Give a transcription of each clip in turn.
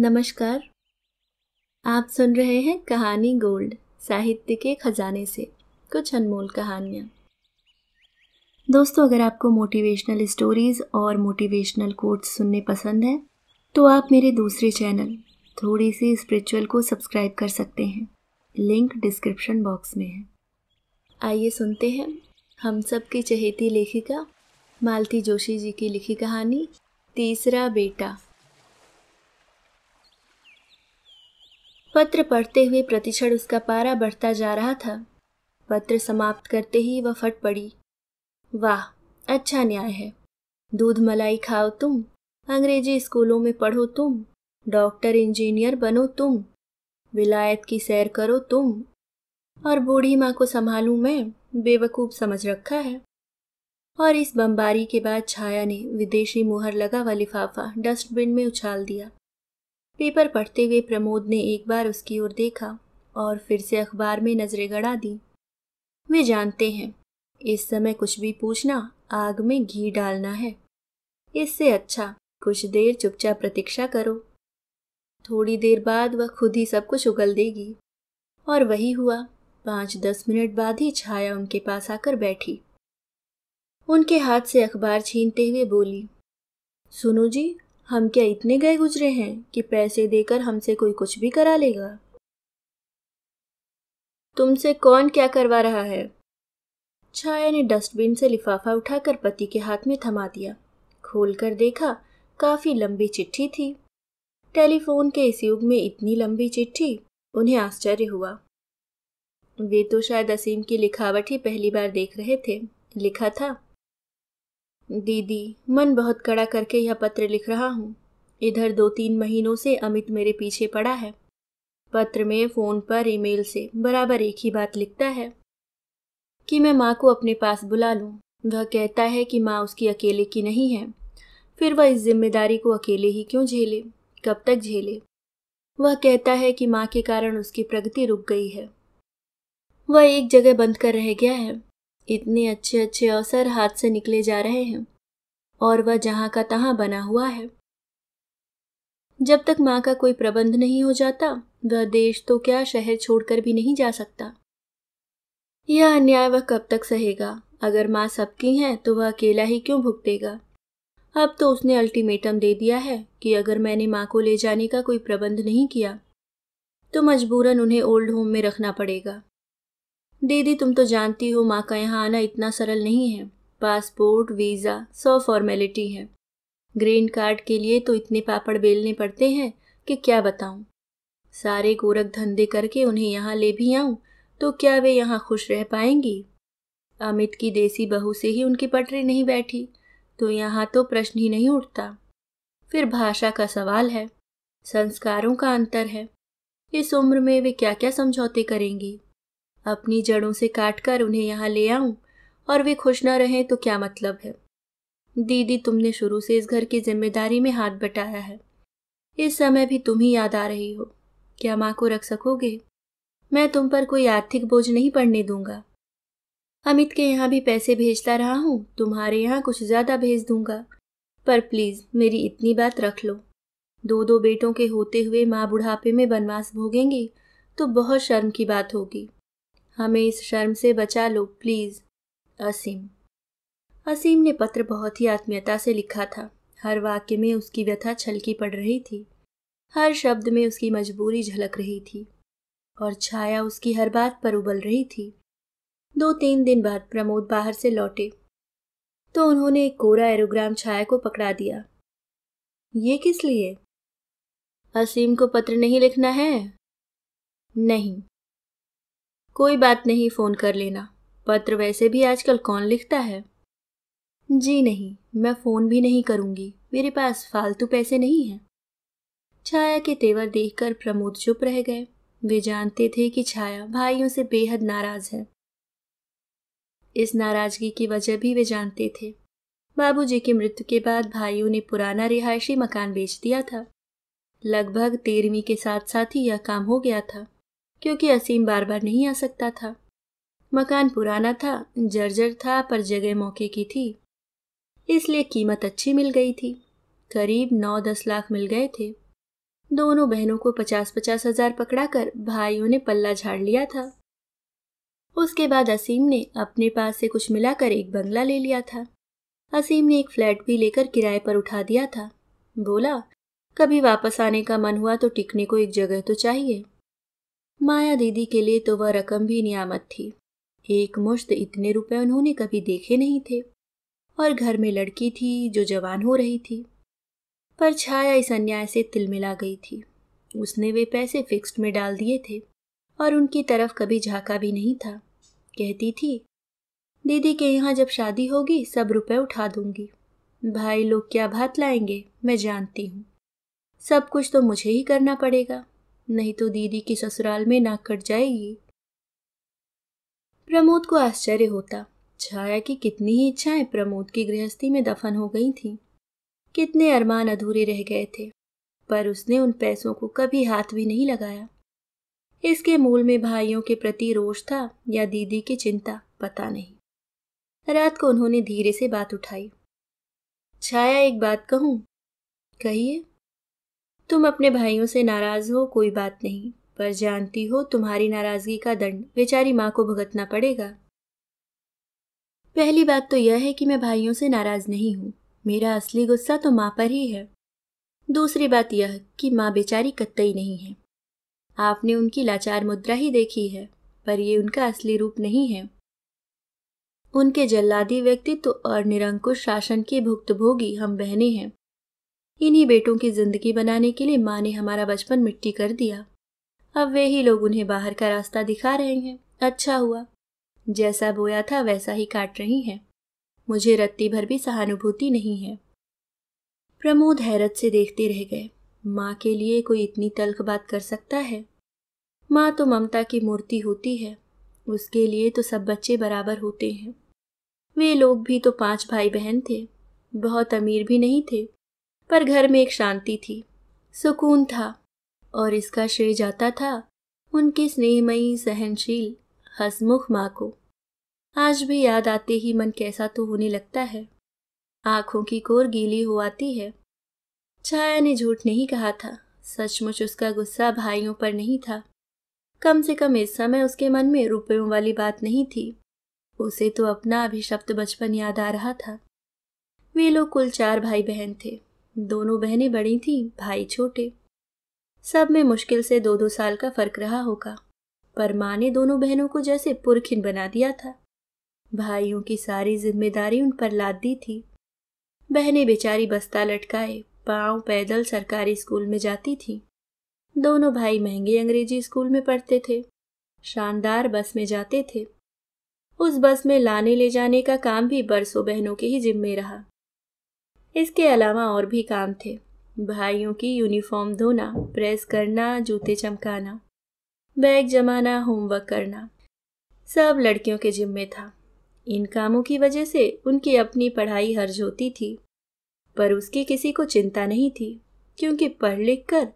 नमस्कार आप सुन रहे हैं कहानी गोल्ड साहित्य के खजाने से कुछ अनमोल कहानियाँ दोस्तों अगर आपको मोटिवेशनल स्टोरीज़ और मोटिवेशनल कोट्स सुनने पसंद हैं तो आप मेरे दूसरे चैनल थोड़ी सी स्पिरिचुअल को सब्सक्राइब कर सकते हैं लिंक डिस्क्रिप्शन बॉक्स में है आइए सुनते हैं हम सब की चहेती लेखिका मालती जोशी जी की लिखी कहानी तीसरा बेटा पत्र पढ़ते हुए प्रतिक्षण उसका पारा बढ़ता जा रहा था पत्र समाप्त करते ही वह फट पड़ी वाह अच्छा न्याय है दूध मलाई खाओ तुम अंग्रेजी स्कूलों में पढ़ो तुम डॉक्टर इंजीनियर बनो तुम विलायत की सैर करो तुम और बूढ़ी माँ को संभालू मैं बेवकूफ़ समझ रखा है और इस बमबारी के बाद छाया ने विदेशी मुहर लगा हुआ लिफाफा डस्टबिन में उछाल दिया पेपर पढ़ते हुए प्रमोद ने एक बार उसकी ओर देखा और फिर से अखबार में नजरें गड़ा दी वे जानते हैं इस समय कुछ भी पूछना आग में घी डालना है इससे अच्छा कुछ देर चुपचाप प्रतीक्षा करो थोड़ी देर बाद वह खुद ही सब कुछ उगल देगी और वही हुआ पांच दस मिनट बाद ही छाया उनके पास आकर बैठी उनके हाथ से अखबार छीनते हुए बोली सुनो जी हम क्या इतने गए गुजरे हैं कि पैसे देकर हमसे कोई कुछ भी करा लेगा तुमसे कौन क्या करवा रहा है छाया ने डस्टबिन से लिफाफा उठाकर पति के हाथ में थमा दिया खोलकर देखा काफी लंबी चिट्ठी थी टेलीफोन के इस युग में इतनी लंबी चिट्ठी उन्हें आश्चर्य हुआ वे तो शायद असीम की लिखावट ही पहली बार देख रहे थे लिखा था दीदी मन बहुत कड़ा करके यह पत्र लिख रहा हूँ इधर दो तीन महीनों से अमित मेरे पीछे पड़ा है पत्र में फ़ोन पर ईमेल से बराबर एक ही बात लिखता है कि मैं माँ को अपने पास बुला लूँ वह कहता है कि माँ उसकी अकेले की नहीं है फिर वह इस जिम्मेदारी को अकेले ही क्यों झेले कब तक झेले वह कहता है कि माँ के कारण उसकी प्रगति रुक गई है वह एक जगह बंद कर रह गया है इतने अच्छे अच्छे अवसर हाथ से निकले जा रहे हैं और वह जहां का तहां बना हुआ है जब तक माँ का कोई प्रबंध नहीं हो जाता वह देश तो क्या शहर छोड़कर भी नहीं जा सकता यह अन्याय वह कब तक सहेगा अगर माँ सबकी है तो वह अकेला ही क्यों भुगतेगा अब तो उसने अल्टीमेटम दे दिया है कि अगर मैंने माँ को ले जाने का कोई प्रबंध नहीं किया तो मजबूरन उन्हें ओल्ड होम में रखना पड़ेगा दीदी तुम तो जानती हो माँ का यहाँ आना इतना सरल नहीं है पासपोर्ट वीज़ा सौ फॉर्मेलिटी है ग्रीन कार्ड के लिए तो इतने पापड़ बेलने पड़ते हैं कि क्या बताऊँ सारे गोरख धंधे करके उन्हें यहाँ ले भी आऊँ तो क्या वे यहाँ खुश रह पाएंगी अमित की देसी बहू से ही उनकी पटरी नहीं बैठी तो यहाँ तो प्रश्न ही नहीं उठता फिर भाषा का सवाल है संस्कारों का अंतर है इस उम्र में वे क्या क्या समझौते करेंगी अपनी जड़ों से काट कर उन्हें यहाँ ले आऊं और वे खुश न रहें तो क्या मतलब है दीदी तुमने शुरू से इस घर की जिम्मेदारी में हाथ बटाया है इस समय भी तुम ही याद आ रही हो क्या माँ को रख सकोगे मैं तुम पर कोई आर्थिक बोझ नहीं पड़ने दूंगा अमित के यहाँ भी पैसे भेजता रहा हूँ तुम्हारे यहाँ कुछ ज़्यादा भेज दूंगा पर प्लीज़ मेरी इतनी बात रख लो दो दो बेटों के होते हुए माँ बुढ़ापे में बनवास भोगेंगी तो बहुत शर्म की बात होगी हमें इस शर्म से बचा लो प्लीज़ असीम असीम ने पत्र बहुत ही आत्मीयता से लिखा था हर वाक्य में उसकी व्यथा छलकी पड़ रही थी हर शब्द में उसकी मजबूरी झलक रही थी और छाया उसकी हर बात पर उबल रही थी दो तीन दिन बाद प्रमोद बाहर से लौटे तो उन्होंने एक कोरा एरोग्राम छाया को पकड़ा दिया ये किस लिए असीम को पत्र नहीं लिखना है नहीं कोई बात नहीं फ़ोन कर लेना पत्र वैसे भी आजकल कौन लिखता है जी नहीं मैं फ़ोन भी नहीं करूँगी मेरे पास फालतू पैसे नहीं हैं छाया के तेवर देखकर प्रमोद चुप रह गए वे जानते थे कि छाया भाइयों से बेहद नाराज़ है इस नाराज़गी की वजह भी वे जानते थे बाबूजी की मृत्यु के बाद भाइयों ने पुराना रिहायशी मकान बेच दिया था लगभग तेरहवीं के साथ साथ ही यह काम हो गया था क्योंकि असीम बार बार नहीं आ सकता था मकान पुराना था जर्जर था पर जगह मौके की थी इसलिए कीमत अच्छी मिल गई थी करीब नौ दस लाख मिल गए थे दोनों बहनों को पचास पचास हजार पकड़ा कर भाइयों ने पल्ला झाड़ लिया था उसके बाद असीम ने अपने पास से कुछ मिलाकर एक बंगला ले लिया था असीम ने एक फ्लैट भी लेकर किराए पर उठा दिया था बोला कभी वापस आने का मन हुआ तो टिकने को एक जगह तो चाहिए माया दीदी के लिए तो वह रकम भी नियामत थी एक मुश्त इतने रुपए उन्होंने कभी देखे नहीं थे और घर में लड़की थी जो जवान हो रही थी पर छाया इस अन्याय से तिलमिला गई थी उसने वे पैसे फिक्स्ड में डाल दिए थे और उनकी तरफ कभी झाका भी नहीं था कहती थी दीदी के यहाँ जब शादी होगी सब रुपए उठा दूंगी भाई लोग क्या भात लाएंगे मैं जानती हूँ सब कुछ तो मुझे ही करना पड़ेगा नहीं तो दीदी के ससुराल में नाक कट जाएगी प्रमोद को आश्चर्य होता छाया की कितनी ही इच्छाएं प्रमोद की गृहस्थी में दफन हो गई थीं कितने अरमान अधूरे रह गए थे पर उसने उन पैसों को कभी हाथ भी नहीं लगाया इसके मूल में भाइयों के प्रति रोष था या दीदी की चिंता पता नहीं रात को उन्होंने धीरे से बात उठाई छाया एक बात कहूं कहिए तुम अपने भाइयों से नाराज़ हो कोई बात नहीं पर जानती हो तुम्हारी नाराज़गी का दंड बेचारी माँ को भुगतना पड़ेगा पहली बात तो यह है कि मैं भाइयों से नाराज़ नहीं हूँ मेरा असली गुस्सा तो माँ पर ही है दूसरी बात यह कि माँ बेचारी कत्तई नहीं है आपने उनकी लाचार मुद्रा ही देखी है पर यह उनका असली रूप नहीं है उनके जल्लादी व्यक्तित्व तो और निरंकुश शासन की भुक्तभोगी हम बहने हैं इन्हीं बेटों की जिंदगी बनाने के लिए माँ ने हमारा बचपन मिट्टी कर दिया अब वे ही लोग उन्हें बाहर का रास्ता दिखा रहे हैं अच्छा हुआ जैसा बोया था वैसा ही काट रही हैं मुझे रत्ती भर भी सहानुभूति नहीं है प्रमोद हैरत से देखते रह गए माँ के लिए कोई इतनी तल्ख बात कर सकता है माँ तो ममता की मूर्ति होती है उसके लिए तो सब बच्चे बराबर होते हैं वे लोग भी तो पांच भाई बहन थे बहुत अमीर भी नहीं थे पर घर में एक शांति थी सुकून था और इसका श्रेय जाता था उनके स्नेहमयी सहनशील हसमुख माँ को आज भी याद आते ही मन कैसा तो होने लगता है आंखों की कोर गीली हो आती है छाया ने झूठ नहीं कहा था सचमुच उसका गुस्सा भाइयों पर नहीं था कम से कम इस समय उसके मन में रुपयों वाली बात नहीं थी उसे तो अपना अभिशप्त बचपन याद आ रहा था वे लोग कुल चार भाई बहन थे दोनों बहनें बड़ी थीं भाई छोटे सब में मुश्किल से दो दो साल का फर्क रहा होगा पर माँ ने दोनों बहनों को जैसे पुरखिन बना दिया था भाइयों की सारी जिम्मेदारी उन पर लाद दी थी बहनें बेचारी बस्ता लटकाए पांव पैदल सरकारी स्कूल में जाती थी दोनों भाई महंगे अंग्रेजी स्कूल में पढ़ते थे शानदार बस में जाते थे उस बस में लाने ले जाने का काम भी बरसों बहनों के ही जिम्मे रहा इसके अलावा और भी काम थे भाइयों की यूनिफॉर्म धोना प्रेस करना जूते चमकाना बैग जमाना होमवर्क करना सब लड़कियों के जिम्मे था इन कामों की वजह से उनकी अपनी पढ़ाई हर्ज होती थी पर उसकी किसी को चिंता नहीं थी क्योंकि पढ़ लिख कर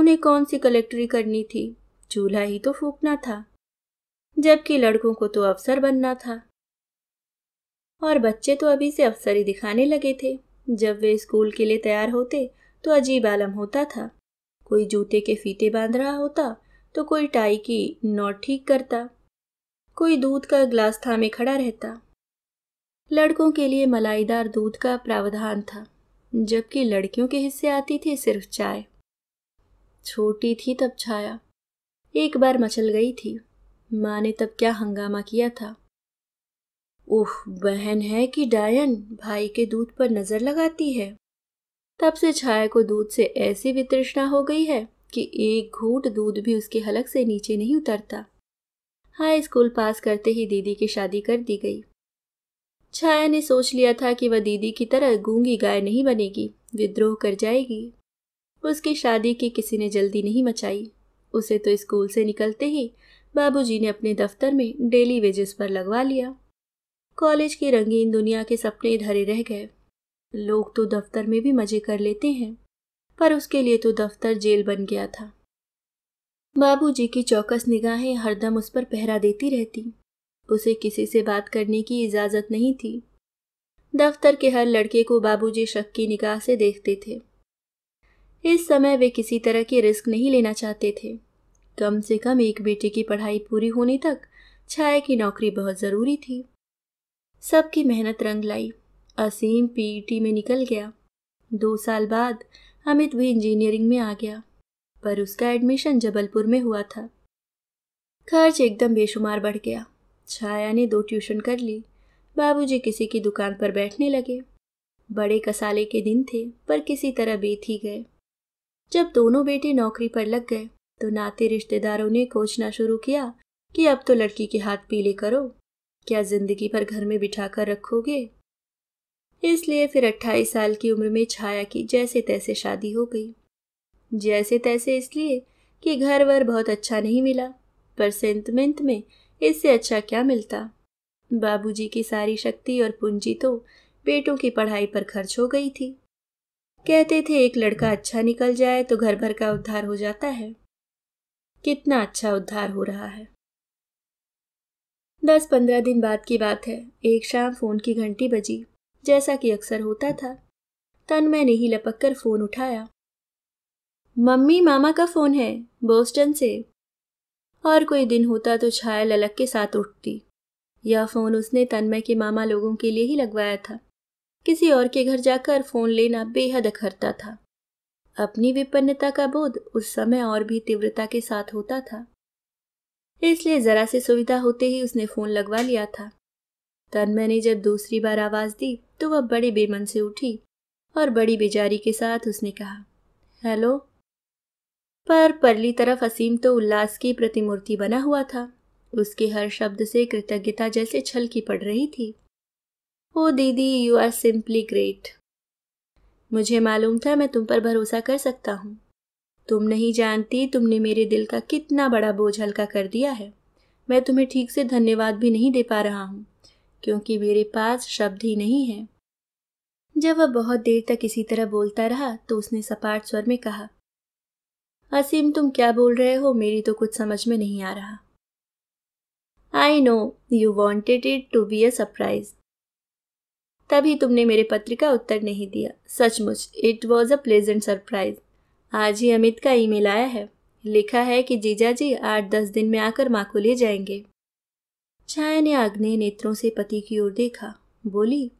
उन्हें कौन सी कलेक्टरी करनी थी चूल्हा ही तो फूकना था जबकि लड़कों को तो अफसर बनना था और बच्चे तो अभी से अफसर ही दिखाने लगे थे जब वे स्कूल के लिए तैयार होते तो अजीब आलम होता था कोई जूते के फीते बांध रहा होता तो कोई टाई की नोट ठीक करता कोई दूध का ग्लास थामे खड़ा रहता लड़कों के लिए मलाईदार दूध का प्रावधान था जबकि लड़कियों के हिस्से आती थी सिर्फ चाय छोटी थी तब छाया एक बार मचल गई थी माँ ने तब क्या हंगामा किया था उफ बहन है कि डायन भाई के दूध पर नज़र लगाती है तब से छाया को दूध से ऐसी वितृष्णा हो गई है कि एक घूट दूध भी उसके हलक से नीचे नहीं उतरता हाई स्कूल पास करते ही दीदी की शादी कर दी गई छाया ने सोच लिया था कि वह दीदी की तरह गूंगी गाय नहीं बनेगी विद्रोह कर जाएगी उसकी शादी की किसी ने जल्दी नहीं मचाई उसे तो स्कूल से निकलते ही बाबूजी ने अपने दफ्तर में डेली वेजेस पर लगवा लिया कॉलेज की रंगीन दुनिया के सपने धरे रह गए लोग तो दफ्तर में भी मजे कर लेते हैं पर उसके लिए तो दफ्तर जेल बन गया था बाबूजी की चौकस निगाहें हरदम उस पर पहरा देती रहती उसे किसी से बात करने की इजाज़त नहीं थी दफ्तर के हर लड़के को बाबूजी शक की निगाह से देखते थे इस समय वे किसी तरह के रिस्क नहीं लेना चाहते थे कम से कम एक बेटे की पढ़ाई पूरी होने तक छाया की नौकरी बहुत ज़रूरी थी सबकी मेहनत रंग लाई असीम पीटी में निकल गया दो साल बाद अमित भी इंजीनियरिंग में आ गया पर उसका एडमिशन जबलपुर में हुआ था खर्च एकदम बेशुमार बढ़ गया छाया ने दो ट्यूशन कर ली बाबूजी किसी की दुकान पर बैठने लगे बड़े कसाले के दिन थे पर किसी तरह बीत ही गए जब दोनों बेटे नौकरी पर लग गए तो नाते रिश्तेदारों ने खोजना शुरू किया कि अब तो लड़की के हाथ पीले करो क्या जिंदगी भर घर में बिठा कर रखोगे इसलिए फिर अट्ठाईस साल की उम्र में छाया की जैसे तैसे शादी हो गई जैसे तैसे इसलिए कि घर वर बहुत अच्छा नहीं मिला पर सेंतमेंत में इससे अच्छा क्या मिलता बाबूजी की सारी शक्ति और पूंजी तो बेटों की पढ़ाई पर खर्च हो गई थी कहते थे एक लड़का अच्छा निकल जाए तो घर भर का उद्धार हो जाता है कितना अच्छा उद्धार हो रहा है दस पंद्रह दिन बाद की बात है एक शाम फ़ोन की घंटी बजी जैसा कि अक्सर होता था तन ने ही लपक कर फ़ोन उठाया मम्मी मामा का फ़ोन है बोस्टन से और कोई दिन होता तो छाया ललक के साथ उठती यह फ़ोन उसने तन्मय के मामा लोगों के लिए ही लगवाया था किसी और के घर जाकर फ़ोन लेना बेहद अखरता था अपनी विपन्नता का बोध उस समय और भी तीव्रता के साथ होता था इसलिए ज़रा सी सुविधा होते ही उसने फ़ोन लगवा लिया था तन्मय ने जब दूसरी बार आवाज़ दी तो वह बड़े बेमन से उठी और बड़ी बेजारी के साथ उसने कहा हेलो पर परली तरफ असीम तो उल्लास की प्रतिमूर्ति बना हुआ था उसके हर शब्द से कृतज्ञता जैसे छल की पड़ रही थी ओ दीदी यू आर सिंपली ग्रेट मुझे मालूम था मैं तुम पर भरोसा कर सकता हूँ तुम नहीं जानती तुमने मेरे दिल का कितना बड़ा बोझ हल्का कर दिया है मैं तुम्हें ठीक से धन्यवाद भी नहीं दे पा रहा हूँ क्योंकि मेरे पास शब्द ही नहीं है जब वह बहुत देर तक इसी तरह बोलता रहा तो उसने सपाट स्वर में कहा असीम तुम क्या बोल रहे हो मेरी तो कुछ समझ में नहीं आ रहा I know you wanted it to be a surprise तभी तुमने मेरे पत्र का उत्तर नहीं दिया सचमुच it was a pleasant surprise आज ही अमित का ईमेल आया है लिखा है कि जीजा जी आठ दस दिन में आकर माँ को ले जाएंगे छाया ने आग्नेय नेत्रों से पति की ओर देखा बोली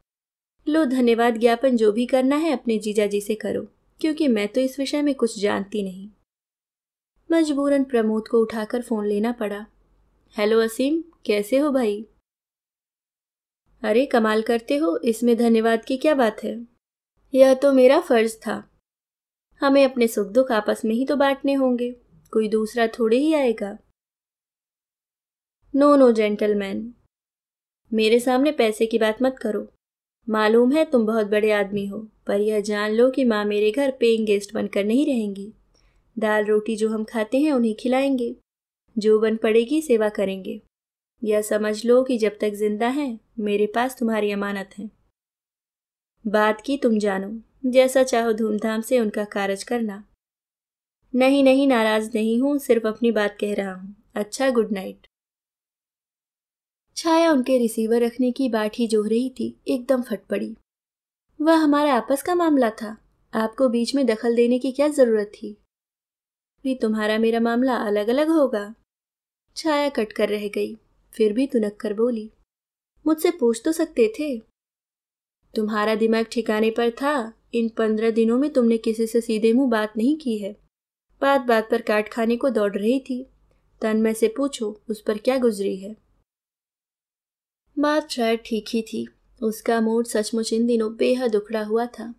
लो धन्यवाद ज्ञापन जो भी करना है अपने जीजा जी से करो क्योंकि मैं तो इस विषय में कुछ जानती नहीं मजबूरन प्रमोद को उठाकर फ़ोन लेना पड़ा हेलो असीम कैसे हो भाई अरे कमाल करते हो इसमें धन्यवाद की क्या बात है यह तो मेरा फ़र्ज़ था हमें अपने सुख दुख आपस में ही तो बांटने होंगे कोई दूसरा थोड़े ही आएगा नो नो जेंटलमैन मेरे सामने पैसे की बात मत करो मालूम है तुम बहुत बड़े आदमी हो पर यह जान लो कि माँ मेरे घर पेइंग गेस्ट बनकर नहीं रहेंगी दाल रोटी जो हम खाते हैं उन्हें खिलाएंगे जो बन पड़ेगी सेवा करेंगे यह समझ लो कि जब तक जिंदा हैं मेरे पास तुम्हारी अमानत है बात की तुम जानो जैसा चाहो धूमधाम से उनका कार्य करना नहीं नहीं नाराज नहीं हूं सिर्फ अपनी बात कह रहा हूँ अच्छा गुड नाइट छाया उनके रिसीवर रखने की ही जो रही थी एकदम फट पड़ी वह हमारा आपस का मामला था आपको बीच में दखल देने की क्या ज़रूरत थी भी तुम्हारा मेरा मामला अलग अलग होगा छाया कट कर रह गई फिर भी तुनक कर बोली मुझसे पूछ तो सकते थे तुम्हारा दिमाग ठिकाने पर था इन पंद्रह दिनों में तुमने किसी से सीधे मुंह बात नहीं की है बात बात पर काट खाने को दौड़ रही थी तन्मय से पूछो उस पर क्या गुजरी है बात शायद ठीक ही थी उसका मूड सचमुच इन दिनों बेहद उखड़ा हुआ था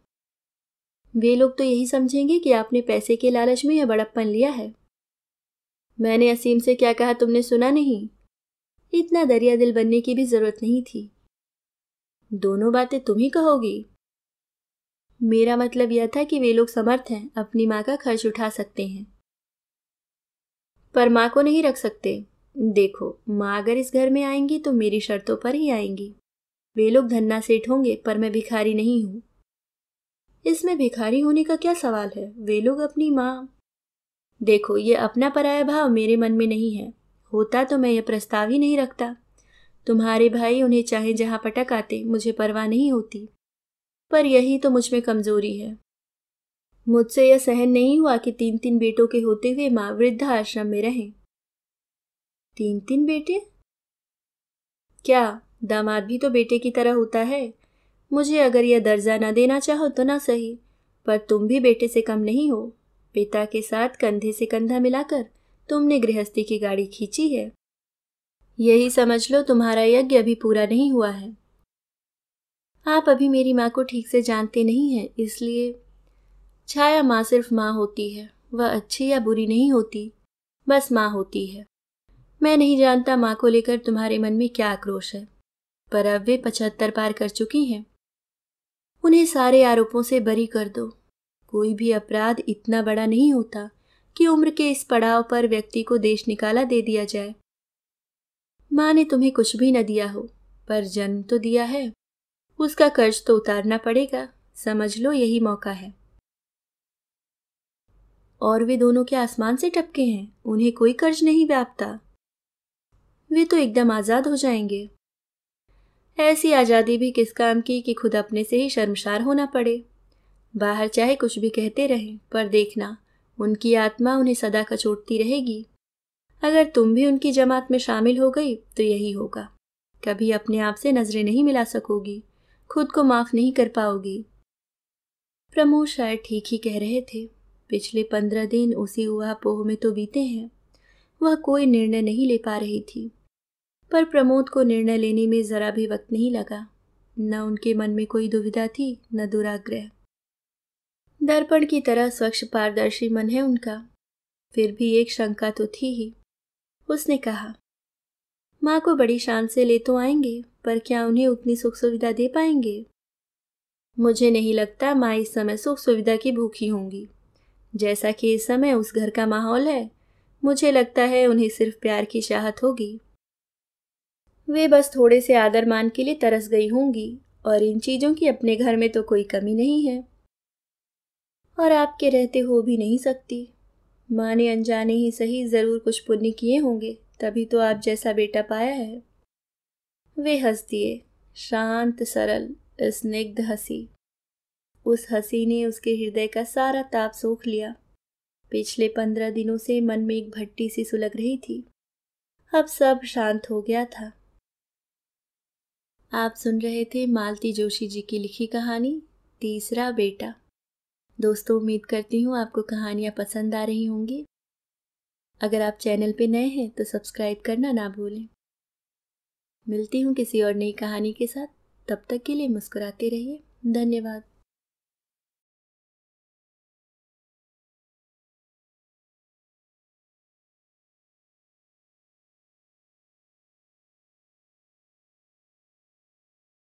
वे लोग तो यही समझेंगे कि आपने पैसे के लालच में यह बड़प्पन लिया है मैंने असीम से क्या कहा तुमने सुना नहीं इतना दरिया दिल बनने की भी जरूरत नहीं थी दोनों बातें तुम ही कहोगी मेरा मतलब यह था कि वे लोग समर्थ हैं अपनी माँ का खर्च उठा सकते हैं पर माँ को नहीं रख सकते देखो माँ अगर इस घर में आएंगी तो मेरी शर्तों पर ही आएंगी वे लोग धन्ना सेठ होंगे पर मैं भिखारी नहीं हूं इसमें भिखारी होने का क्या सवाल है वे लोग अपनी माँ देखो ये अपना पराया भाव मेरे मन में नहीं है होता तो मैं यह प्रस्ताव ही नहीं रखता तुम्हारे भाई उन्हें चाहे जहाँ पटक आते मुझे परवाह नहीं होती पर यही तो मुझ में कमजोरी है मुझसे यह सहन नहीं हुआ कि तीन तीन बेटों के होते हुए माँ वृद्धा आश्रम में रहें तीन तीन बेटे क्या दामाद भी तो बेटे की तरह होता है मुझे अगर यह दर्जा ना देना चाहो तो ना सही पर तुम भी बेटे से कम नहीं हो पिता के साथ कंधे से कंधा मिलाकर तुमने गृहस्थी की गाड़ी खींची है यही समझ लो तुम्हारा यज्ञ अभी पूरा नहीं हुआ है आप अभी मेरी माँ को ठीक से जानते नहीं हैं इसलिए छाया माँ सिर्फ माँ होती है वह अच्छी या बुरी नहीं होती बस माँ होती है मैं नहीं जानता माँ को लेकर तुम्हारे मन में क्या आक्रोश है पर अब वे पचहत्तर पार कर चुकी हैं उन्हें सारे आरोपों से बरी कर दो कोई भी अपराध इतना बड़ा नहीं होता कि उम्र के इस पड़ाव पर व्यक्ति को देश निकाला दे दिया जाए माँ ने तुम्हें कुछ भी न दिया हो पर जन्म तो दिया है उसका कर्ज तो उतारना पड़ेगा समझ लो यही मौका है और वे दोनों के आसमान से टपके हैं उन्हें कोई कर्ज नहीं व्यापता वे तो एकदम आज़ाद हो जाएंगे ऐसी आज़ादी भी किस काम की कि खुद अपने से ही शर्मसार होना पड़े बाहर चाहे कुछ भी कहते रहे पर देखना उनकी आत्मा उन्हें सदा कचोटती रहेगी अगर तुम भी उनकी जमात में शामिल हो गई तो यही होगा कभी अपने आप से नज़रें नहीं मिला सकोगी खुद को माफ़ नहीं कर पाओगी प्रमोद शायद ठीक ही कह रहे थे पिछले पंद्रह दिन उसी पोह में तो बीते हैं वह कोई निर्णय नहीं ले पा रही थी पर प्रमोद को निर्णय लेने में ज़रा भी वक्त नहीं लगा न उनके मन में कोई दुविधा थी न दुराग्रह दर्पण की तरह स्वच्छ पारदर्शी मन है उनका फिर भी एक शंका तो थी ही उसने कहा माँ को बड़ी शान से ले तो आएंगे पर क्या उन्हें उतनी सुख सुविधा दे पाएंगे मुझे नहीं लगता माँ इस समय सुख सुविधा की भूखी होंगी जैसा कि इस समय उस घर का माहौल है मुझे लगता है उन्हें सिर्फ प्यार की चाहत होगी वे बस थोड़े से आदर मान के लिए तरस गई होंगी और इन चीज़ों की अपने घर में तो कोई कमी नहीं है और आपके रहते हो भी नहीं सकती माँ ने अनजाने ही सही ज़रूर कुछ पुण्य किए होंगे तभी तो आप जैसा बेटा पाया है वे हंस दिए शांत सरल स्निग्ध हंसी उस हंसी ने उसके हृदय का सारा ताप सोख लिया पिछले पंद्रह दिनों से मन में एक भट्टी सी सुलग रही थी अब सब शांत हो गया था आप सुन रहे थे मालती जोशी जी की लिखी कहानी तीसरा बेटा दोस्तों उम्मीद करती हूँ आपको कहानियाँ पसंद आ रही होंगी अगर आप चैनल पे नए हैं तो सब्सक्राइब करना ना भूलें मिलती हूँ किसी और नई कहानी के साथ तब तक के लिए मुस्कुराते रहिए धन्यवाद